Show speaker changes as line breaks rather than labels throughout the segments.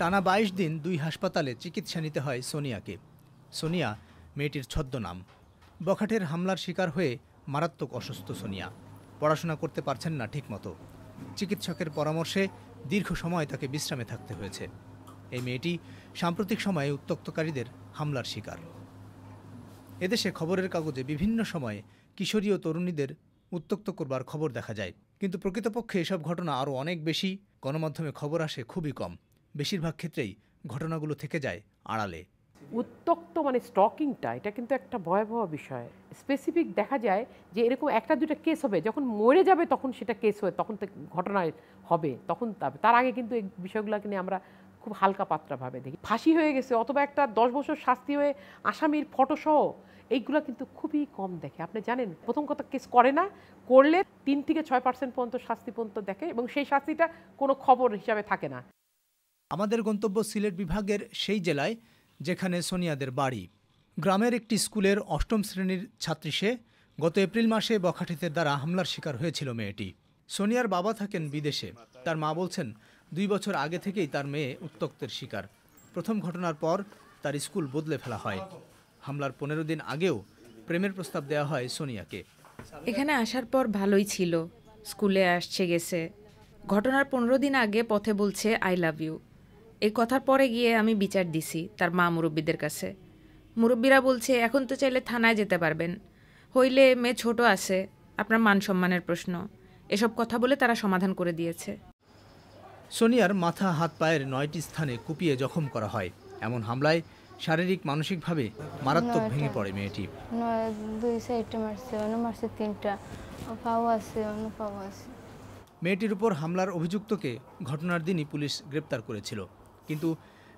টানা বাইশ দিন দুই হাসপাতালে চিকিৎসা নিতে হয় সোনিয়াকে সোনিয়া মেয়েটির ছদ্মনাম বখাটের হামলার শিকার হয়ে মারাত্মক অসুস্থ সোনিয়া পড়াশোনা করতে পারছেন না ঠিকমতো চিকিৎসকের পরামর্শে দীর্ঘ সময় তাকে বিশ্রামে থাকতে হয়েছে এই মেয়েটি সাম্প্রতিক সময়ে উত্তক্তকারীদের হামলার শিকার এদেশে খবরের কাগজে বিভিন্ন সময়ে কিশোরী ও তরুণীদের উত্তক্ত করবার খবর দেখা যায় কিন্তু প্রকৃতপক্ষে এসব ঘটনা আরও অনেক বেশি গণমাধ্যমে খবর আসে খুবই কম বেশিরভাগ ক্ষেত্রেই ঘটনাগুলো থেকে যায় আড়ালে উত্তক্ত মানে স্টকিংটা এটা কিন্তু একটা ভয়াবহ বিষয়
স্পেসিফিক দেখা যায় যে এরকম একটা দুটা কেস হবে যখন মরে যাবে তখন সেটা কেস হয়ে তখন ঘটনায় হবে তখন তার আগে কিন্তু এই বিষয়গুলোকে নিয়ে আমরা খুব হালকা পাত্রাভাবে দেখি ফাঁসি হয়ে গেছে অথবা একটা দশ বছর শাস্তি হয়ে আসামির ফটোসহ এইগুলো কিন্তু খুবই কম দেখে আপনি জানেন প্রথম কথা কেস করে না করলে তিন থেকে ছয় পার্সেন্ট পর্যন্ত শাস্তি পর্যন্ত দেখে এবং সেই শাস্তিটা কোনো খবর হিসাবে থাকে না
আমাদের গন্তব্য সিলেট বিভাগের সেই জেলায় যেখানে সোনিয়াদের বাড়ি গ্রামের একটি স্কুলের অষ্টম শ্রেণীর ছাত্রী সে গত এপ্রিল মাসে বখাটিতে দ্বারা হামলার শিকার হয়েছিল মেয়েটি সোনিয়ার বাবা থাকেন বিদেশে তার মা বলছেন দুই বছর আগে থেকেই তার মেয়ে উত্তক্তের শিকার প্রথম ঘটনার পর তার স্কুল বদলে ফেলা হয় হামলার পনেরো দিন আগেও প্রেমের প্রস্তাব দেওয়া হয় সোনিয়াকে
এখানে আসার পর ভালোই ছিল স্কুলে আসছে গেছে ঘটনার পনেরো দিন আগে পথে বলছে আই লাভ ইউ এই কথার পরে গিয়ে আমি বিচার দিছি তার মা মুরব্বীদের কাছে মুরব্বীরা বলছে এখন তো চাইলে থানায় যেতে পারবেন হইলে মেয়ে ছোট আছে আপনার মান সম্মানের প্রশ্ন এসব কথা বলে তারা সমাধান করে দিয়েছে
সোনিয়ার মাথা হাত পায়ের নয়টি স্থানে কুপিয়ে জখম করা হয় এমন হামলায় শারীরিক মানসিকভাবে মারাত্মক ভেঙে পড়ে মেয়েটি
অন্য তিনটা পাও আছে
মেয়েটির উপর হামলার অভিযুক্তকে ঘটনার দিনই পুলিশ গ্রেপ্তার করেছিল কিন্তু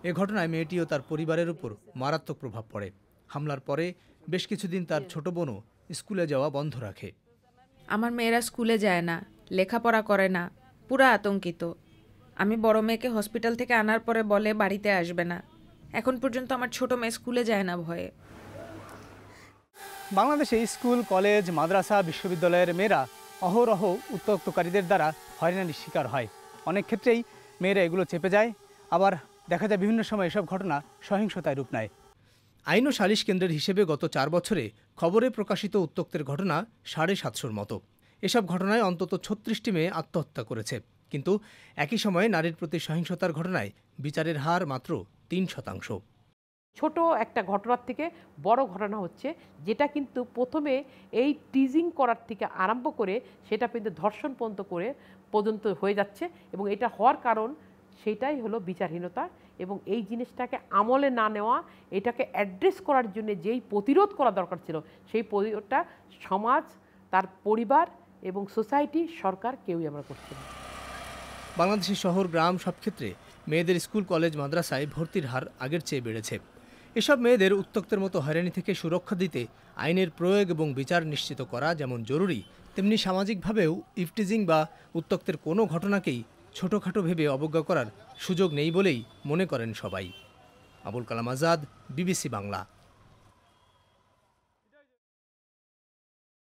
এ ঘটনায় মেয়েটিও তার পরিবারের উপর মারাত্মক প্রভাব পড়ে হামলার পরে বেশ কিছুদিন তার ছোট বোনও স্কুলে যাওয়া বন্ধ রাখে
আমার মেয়েরা স্কুলে যায় না লেখাপড়া করে না পুরা আতঙ্কিত আমি বড় মেয়েকে হসপিটাল থেকে আনার পরে বলে বাড়িতে আসবে না এখন পর্যন্ত আমার ছোট মেয়ে স্কুলে যায় না ভয়ে
বাংলাদেশে স্কুল কলেজ মাদ্রাসা বিশ্ববিদ্যালয়ের মেয়েরা অহরহ উত্তক্তকারীদের দ্বারা হয়রানির শিকার হয় অনেক ক্ষেত্রেই মেয়েরা এগুলো চেপে যায় আবার দেখা যায় বিভিন্ন সময় এসব ঘটনা সহিংসতায় রূপ নেয় আইন ও সালিশ কেন্দ্রের হিসেবে গত চার বছরে খবরে প্রকাশিত উত্তক্তের ঘটনা সাড়ে সাতশোর মতো এসব ঘটনায় অন্তত ছত্রিশটি মেয়ে আত্মহত্যা করেছে কিন্তু একই সময়ে নারীর প্রতি সহিংসতার ঘটনায় বিচারের হার মাত্র তিন শতাংশ
ছোট একটা ঘটনার থেকে বড় ঘটনা হচ্ছে যেটা কিন্তু প্রথমে এই টিজিং করার থেকে আরম্ভ করে সেটা কিন্তু ধর্ষণ পর্যন্ত করে পর্যন্ত হয়ে যাচ্ছে এবং এটা হওয়ার কারণ সেটাই হলো বিচারহীনতা এবং এই জিনিসটাকে আমলে না নেওয়া এটাকে অ্যাড্রেস করার জন্য যেই প্রতিরোধ করা দরকার ছিল সেই প্রতিরোধটা সমাজ তার পরিবার এবং সোসাইটি সরকার কেউই আমরা করছি না
বাংলাদেশের শহর গ্রাম সব ক্ষেত্রে মেয়েদের স্কুল কলেজ মাদ্রাসায় ভর্তির হার আগের চেয়ে বেড়েছে এসব মেয়েদের উত্তক্তের মতো হয়রানি থেকে সুরক্ষা দিতে আইনের প্রয়োগ এবং বিচার নিশ্চিত করা যেমন জরুরি তেমনি সামাজিকভাবেও ইফটিজিং বা উত্তক্তের কোনো ঘটনাকেই ছোটোখাটো ভেবে অবজ্ঞা করার সুযোগ নেই বলেই মনে করেন সবাই আবুল কালাম আজাদ বিবিসি বাংলা